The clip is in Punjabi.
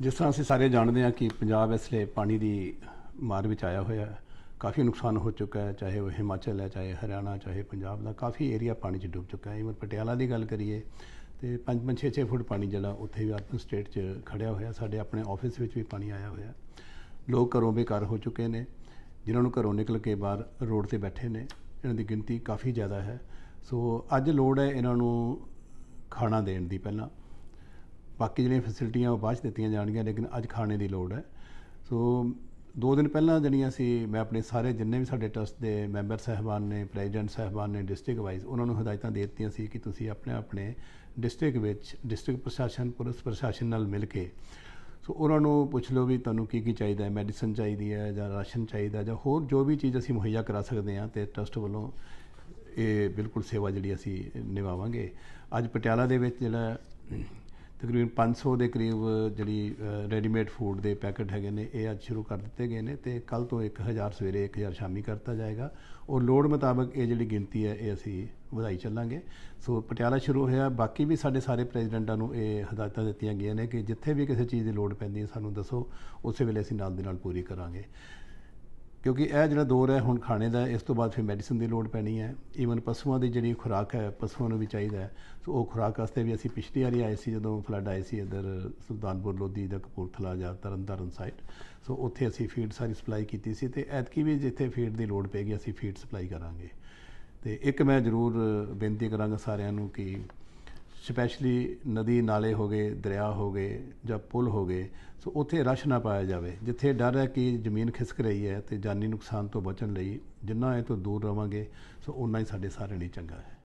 ਜਿਸ ਤਰ੍ਹਾਂ ਅਸੀਂ ਸਾਰੇ ਜਾਣਦੇ ਹਾਂ ਕਿ ਪੰਜਾਬ ਇਸ ਲਈ ਪਾਣੀ ਦੀ ਮਾਰ ਵਿੱਚ ਆਇਆ ਹੋਇਆ ਹੈ ਕਾਫੀ ਨੁਕਸਾਨ ਹੋ ਚੁੱਕਾ ਹੈ ਚਾਹੇ ਉਹ ਹਿਮਾਚਲ ਹੈ ਚਾਹੇ ਹਰਿਆਣਾ ਚਾਹੇ ਪੰਜਾਬ ਦਾ ਕਾਫੀ ਏਰੀਆ ਪਾਣੀ 'ਚ ਡੁੱਬ ਚੁੱਕਾ ਹੈ ਇਵਨ ਪਟਿਆਲਾ ਦੀ ਗੱਲ ਕਰੀਏ ਤੇ 5-5 6-6 ਫੁੱਟ ਪਾਣੀ ਜਿਹੜਾ ਉੱਥੇ ਵੀ ਆਪਣੇ ਸਟੇਟ 'ਚ ਖੜਿਆ ਹੋਇਆ ਸਾਡੇ ਆਪਣੇ ਆਫਿਸ ਵਿੱਚ ਵੀ ਪਾਣੀ ਆਇਆ ਹੋਇਆ ਲੋਕ ਘਰੋਂ ਬੇਕਾਰ ਹੋ ਚੁੱਕੇ ਨੇ ਜਿਨ੍ਹਾਂ ਨੂੰ ਘਰੋਂ ਨਿਕਲ ਕੇ ਬਾਹਰ ਰੋਡ ਤੇ ਬੈਠੇ ਨੇ ਇਹਨਾਂ ਦੀ ਗਿਣਤੀ ਕਾਫੀ ਜ਼ਿਆਦਾ ਹੈ ਸੋ ਅੱਜ ਲੋੜ ਹੈ ਇਹਨਾਂ ਨੂੰ ਖਾਣਾ ਦੇਣ ਦੀ ਪਹਿਲਾਂ ਬਾਕੀ ਜਿਹੜੀਆਂ ਫੈਸਿਲਿਟੀਆਂ ਉਹ ਬਾਅਦ ਚ ਦਿੱਤੀਆਂ ਜਾਣਗੀਆਂ ਲੇਕਿਨ ਅੱਜ ਖਾਣੇ ਦੀ ਲੋੜ ਹੈ ਸੋ ਦੋ ਦਿਨ ਪਹਿਲਾਂ ਜਿਹੜੀਆਂ ਸੀ ਮੈਂ ਆਪਣੇ ਸਾਰੇ ਜਿੰਨੇ ਵੀ ਸਾਡੇ ਟਰਸਟ ਦੇ ਮੈਂਬਰ ਸਹਿਬਾਨ ਨੇ ਪ੍ਰੈਜ਼ੀਡੈਂਟ ਸਹਿਬਾਨ ਨੇ ਡਿਸਟ੍ਰਿਕਟ ਵਾਈਜ਼ ਉਹਨਾਂ ਨੂੰ ਹਦਾਇਤਾਂ ਦੇ ਦਿੱਤੀਆਂ ਸੀ ਕਿ ਤੁਸੀਂ ਆਪਣੇ ਆਪਣੇ ਡਿਸਟ੍ਰਿਕਟ ਵਿੱਚ ਡਿਸਟ੍ਰਿਕਟ ਪ੍ਰਸ਼ਾਸਨ ਪੁਲਿਸ ਪ੍ਰਸ਼ਾਸਨ ਨਾਲ ਮਿਲ ਕੇ ਸੋ ਉਹਨਾਂ ਨੂੰ ਪੁੱਛ ਲਓ ਵੀ ਤੁਹਾਨੂੰ ਕੀ ਕੀ ਚਾਹੀਦਾ ਹੈ ਮੈਡੀਸਨ ਚਾਹੀਦੀ ਹੈ ਜਾਂ ਰਾਸ਼ਨ ਚਾਹੀਦਾ ਜਾਂ ਹੋਰ ਜੋ ਵੀ ਚੀਜ਼ ਅਸੀਂ ਮੁਹੱਈਆ ਕਰਾ ਸਕਦੇ ਹਾਂ ਤੇ ਟਰਸਟ ਵੱਲੋਂ ਇਹ ਬਿਲਕੁਲ ਸੇਵਾ ਜਿਹੜੀ ਅਸੀਂ ਨਿਭਾਵਾਂਗੇ ਅੱਜ ਪਟਿਆਲਾ ਦੇ ਵਿੱਚ ਜਿਹੜਾ ਤਕਰੀਬਨ 500 ਦੇ ਕਰੀਬ ਜਿਹੜੀ ਰੈਡੀਮੇਡ ਫੂਡ ਦੇ ਪੈਕੇਟ ਹੈਗੇ ਨੇ ਇਹ ਅੱਜ ਸ਼ੁਰੂ ਕਰ ਦਿੱਤੇ ਗਏ ਨੇ ਤੇ ਕੱਲ ਤੋਂ 1000 ਸਵੇਰੇ 1000 ਸ਼ਾਮੀ ਕਰਤਾ ਜਾਏਗਾ ਔਰ ਲੋਡ ਮੁਤਾਬਕ ਇਹ ਜਿਹੜੀ ਗਿਣਤੀ ਹੈ ਇਹ ਅਸੀਂ ਵਧਾਈ ਚੱਲਾਂਗੇ ਸੋ ਪਟਿਆਲਾ ਸ਼ੁਰੂ ਹੋਇਆ ਬਾਕੀ ਵੀ ਸਾਡੇ ਸਾਰੇ ਪ੍ਰੈਜ਼ੀਡੈਂਟਾਂ ਨੂੰ ਇਹ ਹਦਾਇਤਾਂ ਦਿੱਤੀਆਂ ਗਈਆਂ ਨੇ ਕਿ ਜਿੱਥੇ ਵੀ ਕਿਸੇ ਚੀਜ਼ ਦੀ ਲੋਡ ਪੈਂਦੀ ਹੈ ਸਾਨੂੰ ਦੱਸੋ ਉਸੇ ਵੇਲੇ ਅਸੀਂ ਨਾਲ ਦੇ ਨਾਲ ਪੂਰੀ ਕਰਾਂਗੇ ਕਿਉਂਕਿ ਇਹ ਜਿਹੜਾ ਦੌਰ ਹੈ ਹੁਣ ਖਾਣੇ ਦਾ ਇਸ ਤੋਂ ਬਾਅਦ ਫਿਰ ਮੈਡੀਸਨ ਦੀ ਲੋੜ ਪੈਣੀ ਹੈ ਈਵਨ ਪਸ਼ੂਆਂ ਦੀ ਜਿਹੜੀ ਖੁਰਾਕ ਹੈ ਪਸ਼ੂਆਂ ਨੂੰ ਵੀ ਚਾਹੀਦਾ ਹੈ ਸੋ ਉਹ ਖੁਰਾਕ ਵਾਸਤੇ ਵੀ ਅਸੀਂ ਪਿਛਲੀ ਵਾਰੀ ਆਏ ਸੀ ਜਦੋਂ ਫਲੱਡ ਆਏ ਸੀ ਇਧਰ ਸੁਲਤਾਨਪੁਰ ਲੋਧੀ ਦਾ ਕਪੂਰਥਲਾ ਜਾਂ ਤਰਨਤਾਰਨ ਸਾਈਡ ਸੋ ਉੱਥੇ ਅਸੀਂ ਫੀਡ ਸਾਰੀ ਸਪਲਾਈ ਕੀਤੀ ਸੀ ਤੇ ਐਤਕੀ ਵੀ ਜਿੱਥੇ ਫੀਡ ਦੀ ਲੋੜ ਪੈਗੀ ਅਸੀਂ ਫੀਡ ਸਪਲਾਈ ਕਰਾਂਗੇ ਤੇ ਇੱਕ ਮੈਂ ਜ਼ਰੂਰ ਬੇਨਤੀ ਕਰਾਂਗਾ ਸਾਰਿਆਂ ਨੂੰ ਕਿ ਸਪੈਸ਼ਲੀ ਨਦੀ ਨਾਲੇ ਹੋ ਗਏ ਦਰਿਆ ਹੋ ਗਏ ਜਾਂ ਪੁਲ ਹੋ ਗਏ ਸੋ ਉੱਥੇ ਰਸ਼ ਨਾ ਪਾਇਆ ਜਾਵੇ ਜਿੱਥੇ ਡਰ ਹੈ ਕਿ ਜ਼ਮੀਨ ਖਿਸਕ ਰਹੀ ਹੈ ਤੇ ਜਾਨੀ ਨੁਕਸਾਨ ਤੋਂ ਬਚਣ ਲਈ ਜਿੰਨਾ ਇਹ ਤੋਂ ਦੂਰ ਰਵਾਂਗੇ ਸੋ ਉਨਾ ਹੀ ਸਾਡੇ ਸਾਰੇ ਲਈ ਚੰਗਾ ਹੈ